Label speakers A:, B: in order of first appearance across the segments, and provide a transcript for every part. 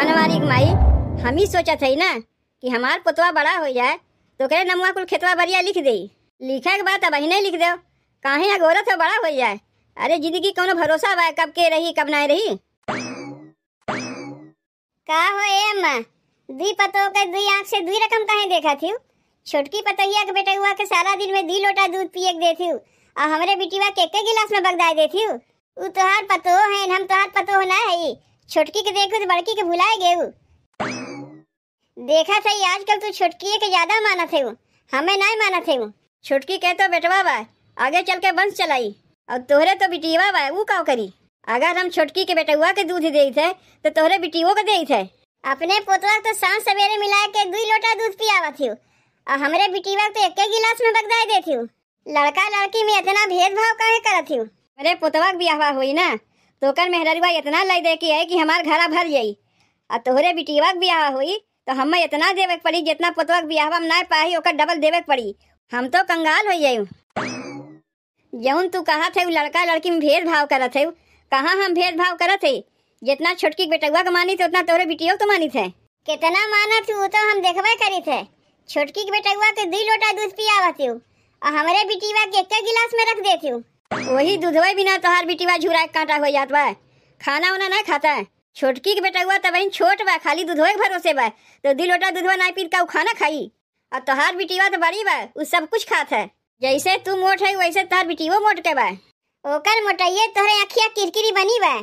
A: बनवारी माई हम ही सोचा थे ना कि हमार पुतवा बड़ा हो जाए तो करे नमुआ कुल खेतवा बढ़िया लिख दे लिखा के बाद अब नहीं लिख दो काहे अगोरत हो बड़ा हो जाए अरे जिंदगी कौन भरोसा बा कब के रही कब ना रही का हो ए अम्मा दुई पतो के दुई आंख से दुई रकम कहे देखा थी छोटकी पतैया के बेटा हुआ के सारा दिन में दी लोटा दूध पिए के देती और हमरे बिटिया के के गिलास में बगदाई देती उ तोहार पतो है हम तोहार पतो होना है छोटकी के देखो तो बड़की के भुलाए गए देखा सही आजकल तू तो छोटकी के ज्यादा माना थे हमें ना माना थे छोटकी कह तो बेटवा बा आगे चल के वंश चलाई और तोहरे तो बिटिया बा वो का करी अगर हम छोटकी के बेटुआ के दूध दे थे तो तोहरे बिटियो को दे थे अपने पोतवा तो सांस सवेरे मिला के दुई लोटा दूध पियावा थी और हमारे बिटिया तो एक गिलास में बगदाई देती हूँ लड़का लड़की में इतना भेदभाव काहे करती हूँ अरे पोतवा ब्याह हुई ना तोकर मेहररुआ इतना लय दे के आई कि हमार घर भर जाई आ तोहरे बिटिया के ब्याह हुई तो हम इतना देवे पड़ी जितना पुतवा के ब्याह में ना पाही ओकर डबल देवे पड़ी हम तो कंगाल हो जाऊ जौन तू कहा थे लड़का लड़की में भेदभाव कर थे कहाँ हम भेदभाव कर थे जितना छोटकी बेटुआ के मानी थे उतना तोहरे बिटिया तो मानी थे कितना माना थी वो तो हम देखबे करी थे छोटकी के बेटुआ के दू लोटा दूध पियावा थी और हमारे बिटिया के एक गिलास में रख देती हूँ वही दूधवा बिना तोहार बिटिया झुरा के कांटा हो जात बा खाना उना ना खाता है छोटकी के बेटा हुआ तब छोट बा खाली दूधवे भरोसे बा तो दिल लोटा दूधवा ना पी का खाना खाई और तोहार बिटिया तो बड़ी बा उ सब कुछ खात है जैसे तू मोट है वैसे तोहार बिटिवो मोट के बा ओकर मोटाइए तोहरे अखिया किरकिरी बनी बा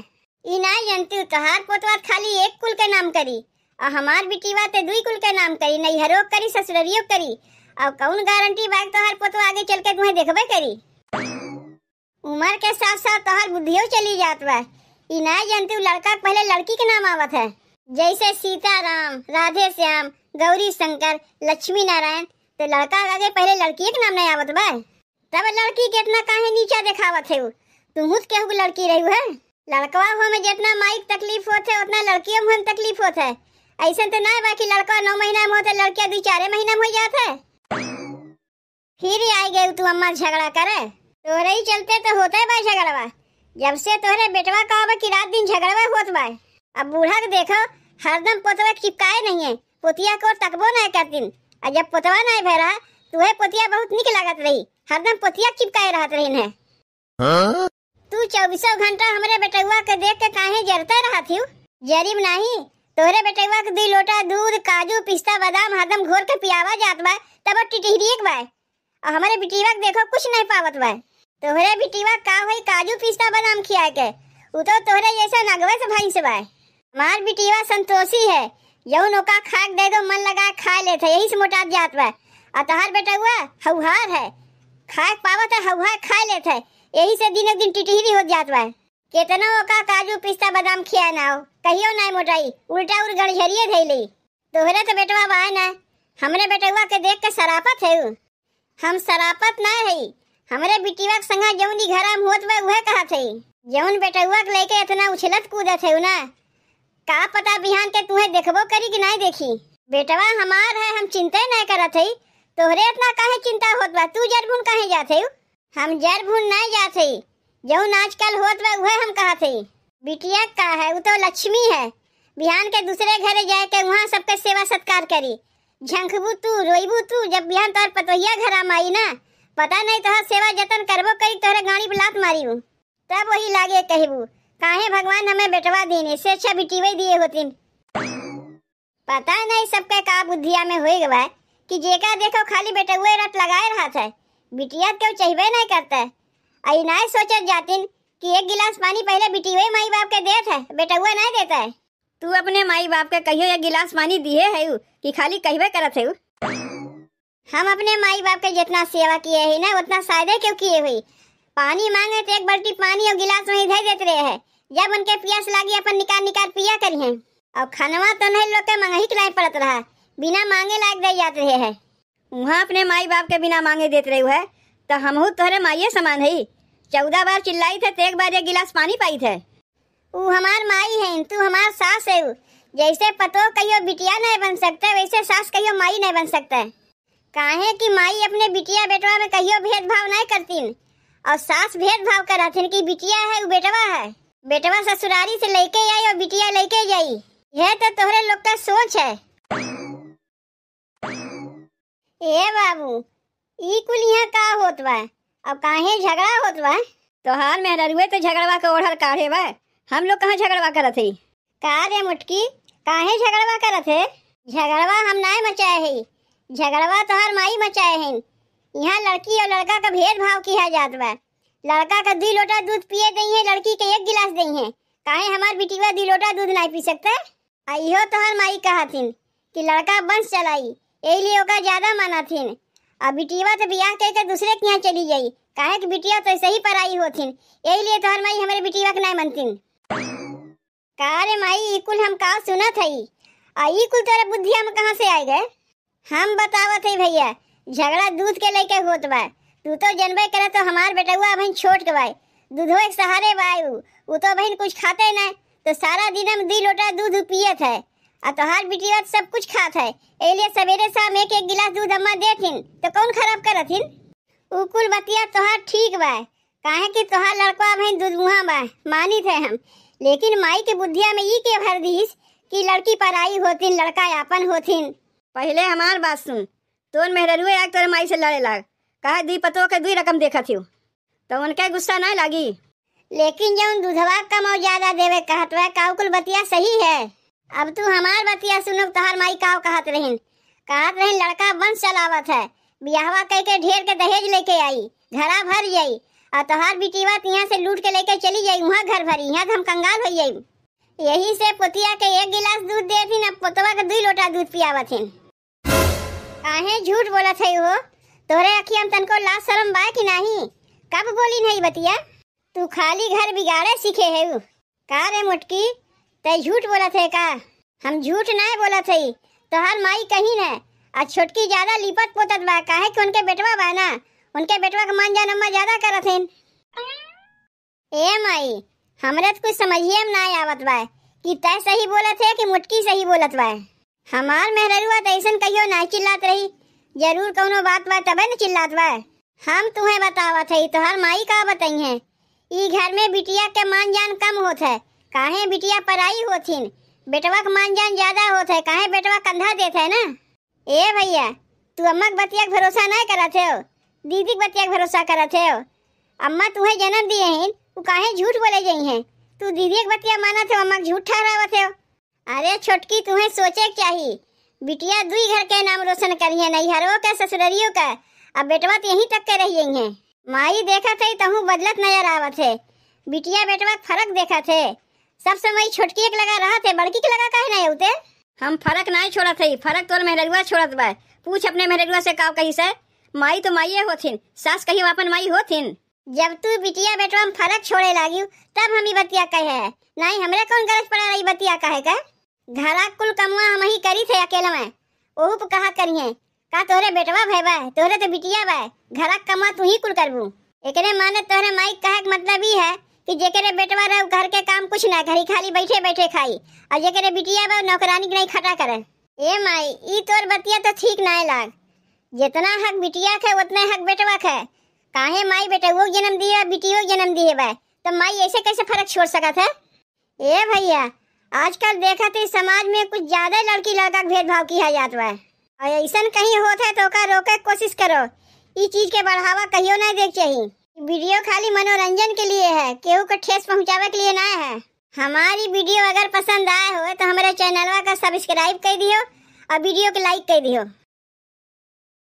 A: ई ना जनती तोहार पोतवा खाली एक कुल के नाम करी और हमार बिटिया ते दुई कुल के नाम करी हरो करी ससुररियो करी और कौन गारंटी बा तोहार पोतवा आगे चल के तुम्हें देखबे करी उम्र के साथ साथ तोहर बुद्धियो चली जात बा ई ना जानती लड़का पहले लड़की के नाम आवत है जैसे सीताराम राधे श्याम गौरी शंकर लक्ष्मी नारायण तो लड़का आगे पहले लड़की के नाम नहीं आवत बा तब लड़की के इतना काहे नीचा दिखावत है तुम खुद केहू लड़की रही है लड़कवा हो में जितना माइक तकलीफ होते है उतना लड़कियों में तकलीफ होते है ऐसे तो ना बाकी लड़का नौ महीना में होते लड़कियां दो चार महीना में हो जाता है फिर आई गई तू अम्मा झगड़ा करे तोहरे ही चलते तो होता है भाई झगड़वा जब से तोहरे बेटवा का अब कि रात दिन झगड़वा होत बा अब बूढ़ा के देखो हरदम पोतवा चिपकाए नहीं है पोतिया को तकबो नहीं दिन और जब पोतवा नहीं भय रहा तुहे पोतिया बहुत निक लागत रही हरदम पोतिया चिपकाए रहत रही है हाँ? तू चौबीसों घंटा हमारे बेटवा के देख के काहे जरते रहा थी जरिम नहीं तोरे बेटवा के दी लोटा दूध काजू पिस्ता बादाम हरदम घोर के पियावा जात बा तब टिटिहरी एक बा और हमारे बिटिया के देखो कुछ नहीं पावत बा तोहरे बिटिया का होई काजू पिस्ता बादाम खिया के उ तो तोहरे जैसा नगवे से भाई से बाय मार बिटिया संतोषी है यौ नोका खाक दे दो मन लगा खा ले है यही से मोटा जात बा आ तहार बेटा हुआ हौहार है खाक पावत तो है हौहार खा ले थे यही से दिन एक दिन टिटहिरी हो जात बा केतना ओका काजू पिस्ता बादाम खिया ना कहियो ना मोटाई उल्टा उर गड़झरिए धैली तोहरे तो बेटवा बाय ना हमरे बेटवा के देख के सरापत है हम सरापत ना है हमरे बिटिया के संगा जौन ई घरा में होत बा उहे कहा थे जौन बेटुआ के लेके इतना उछलत कूदत है ना का पता बिहान के तुहे देखबो करी कि नहीं देखी बेटवा हमार है हम चिंता नहीं करत है तोहरे इतना काहे चिंता होत बा तू जरभुन काहे जात हई हम जरभुन नहीं जात हई जौन आजकल होत बा वह हम कहा थे बिटिया का है वो तो लक्ष्मी है बिहान के दूसरे घर जाए के वहाँ सबके सेवा सत्कार करी झंखबू तू रोईबू तू जब बिहान तोहर पतोहिया घर आई ना पता नहीं तो सेवा जतन करबो करी तोहरे गाड़ी पर लात मारी हूँ तब वही लागे कहबू काहे भगवान हमें बेटवा देने से अच्छा बिटीवे दिए होतिन पता नहीं सबके का बुद्धिया में होए गवा कि जेका देखो खाली बेटा बेटुए रट लगाए रहा था बिटिया क्यों चाहिए नहीं करता आई ना सोचत जातिन कि एक गिलास पानी पहले बिटिवे माई बाप के देत है बेटा बेटुआ नहीं देता है तू अपने माई बाप के कहियो एक गिलास पानी दिए है कि खाली कहबे करत है हम अपने माई बाप के जितना सेवा किए है ना उतना शायद क्यों किए हुई पानी मांगे तो एक बाल्टी पानी और गिलास वहीं धर देते रहे है जब उनके प्यास लगी अपन निकाल निकाल पिया करी और खनवा तो नहीं लोग के मंगही खिलाई पड़त रहा बिना मांगे लायक दे जाते रहे है वहाँ अपने माई बाप के बिना मांगे देते रहे है तो हमहू तुहरे माइये समान है चौदह बार चिल्लाई थे तो एक बार एक गिलास पानी पाई थे वो हमार माई है तू हमार सास है जैसे पतो कहियो बिटिया नहीं बन सकता वैसे सास कहियो माई नहीं बन सकता काहे कि माई अपने बिटिया बेटवा में कहियो भेदभाव नहीं करती और सास भेदभाव करथिन की बिटिया है वो बेटवा है बेटवा ससुरारी से लेके आई और बिटिया लेके जाई यह तो तोहरे लोग का सोच है ए बाबू ई कुल यहाँ का होत बा अब काहे झगड़ा होत बा तोहार मेहररुए तो झगड़वा के ओढ़ काढ़े बा हम लोग कहाँ झगड़वा करत थे का रे मुटकी काहे झगड़वा करत थे झगड़वा हम नहीं मचाए है झगड़वा तो हर माई मचाए हैं यहाँ लड़की और लड़का का भेदभाव किया जात बा लड़का का दी लोटा दूध पिए दई है लड़की के एक गिलास दई है काहे हमार बिटिवा दी लोटा दूध नहीं पी सकते आ तो हर माई कहा थी कि लड़का वंश चलाई यही लिए ज्यादा माना थी अब बिटिया तो बियाह करके दूसरे के यहाँ चली जाई काहे की बिटिया तो ऐसे ही पराई होथिन यही लिए तो हर माई हमारे बिटिया के नहीं मनथिन कहा रे माई कुल हम कहा सुना था आ कुल तेरा बुद्धि हम कहाँ से आए गए हम बतावत थे भैया झगड़ा दूध के लेके होत बा तू तो जनबे करे तो हमार बेटा हुआ भईन छोट के भाई दूधो एक सहारे बाई ऊ तो भईन कुछ खाते न तो सारा दिन हम दी लोटा दूध पियत है आ तोहार बिटिया सब कुछ खात है एलिए सवेरे शाम एक एक गिलास दूध अम्मा देथिन तो कौन खराब करथिन उ कुल बतिया तोहार ठीक बा काहे कि तोहार लड़का भईन दूध मुहा बा मानित है हम लेकिन माई के बुद्धिया में ई के भर दीस कि लड़की पराई होथिन लड़का यापन होथिन पहले हमार बात सुन तोन मेहररुए एक तोरे माई से लड़े लाग कहा दी पतो के दुई रकम देखा थी तो उनके गुस्सा ना लगी लेकिन जब दूधवा कम और ज्यादा देवे कहत वह काउ बतिया सही है अब तू हमार बतिया सुनो तहार माई काउ कहत रहन कहत रहन लड़का वंश चलावत है ब्याहवा कह के ढेर के दहेज लेके आई घरा भर जाई और तोहार बिटीवा यहाँ से लूट के लेके चली जाई वहाँ घर भरी यहाँ हम कंगाल हो जाई यही से पोतिया के एक गिलास दूध दे थी न पोतवा के दुई लोटा दूध पियावा थी काहे झूठ बोला था वो तोरे अखी हम तनको ला शर्म बा कि नहीं कब बोली नहीं बतिया तू खाली घर बिगाड़े सीखे है वो का रे मुटकी ते झूठ बोला थे का हम झूठ ना बोला थे तो हर माई कहीं न आ छोटकी ज्यादा लिपत पोतत बा काहे कि उनके बेटवा बा ना उनके बेटवा का मान जान अम्मा ज्यादा करत हैं ए माई हमरे तो कुछ समझिए हम ना आवत बा कि तय सही बोलत है कि मुटकी सही बोलत बा हमार मेहररुआ तैसन तो कहियो ना चिल्लात रही जरूर कौनो बात बा तबे ना चिल्लात बा हम तुम्हें बतावत है तोहर माई का बताई है ई घर में बिटिया के मान जान कम होत है काहे बिटिया पराई होथिन बेटवा के मान जान ज्यादा होत है काहे बेटवा कंधा देत है ना ए भैया तू अम्मा के बतिया के भरोसा नहीं करत हो दीदी के बतिया के भरोसा करत हो अम्मा तुम्हें जन्म दिए हैं वो काहे झूठ बोले जई हैं तू दीदी के बतिया मानत है अम्मा झूठ ठहरावत है अरे छोटकी तुम्हें सोचे क्या ही बिटिया दुई घर के नाम रोशन करी है नैहरों का ससुरियों का अब बेटवा तो यहीं तक के रही है माई देखा थे तहु तो बदलत नजर आवत है बिटिया बेटवा फर्क देखा थे सब समय छोटकी एक लगा रहा थे बड़की के लगा कहे नहीं उते हम फर्क नहीं छोड़ा थे फर्क तोर मेहरुआ छोड़त बा पूछ अपने मेहरुआ से का कही से माई तो माइये होथिन सास कही अपन माई होथिन जब तू बिटिया बेटवा में फर्क छोड़े लागी तब हम बतिया कहे नहीं हमरे कौन गरज पड़ा रही बतिया कहे का घरा कुल कमवा हम ही करी थे अकेले में ओहू पर कहा करिए का तोरे बेटवा भाई भैबा तोरे तो बिटिया बा घरा कमा तू ही कुल करबू एकरे माने तोरे माई कहे मतलब ही है कि जेकरे बेटवा रहो घर के काम कुछ ना घरी खाली बैठे बैठे खाई और जेकरे बिटिया बा नौकरानी के नहीं खटा करे ए माई ई तोर बतिया तो ठीक ना लाग जितना हक बिटिया के उतना हक बेटवा के काहे माई वो जन्म दिए बिटियो जन्म दिए बा तो माई ऐसे कैसे फर्क छोड़ सकत है ए भैया आजकल देखा थे तो समाज में कुछ ज्यादा लड़की लड़का भेदभाव किया जाता है और ऐसा कहीं होता है तो का रोके कोशिश करो इस चीज के बढ़ावा कहियो न दे चाहिए वीडियो खाली मनोरंजन के लिए है केहू को ठेस पहुँचावे के लिए ना है हमारी वीडियो अगर पसंद आए हो तो हमारे चैनलवा का सब्सक्राइब कर दियो और वीडियो को लाइक कर दियो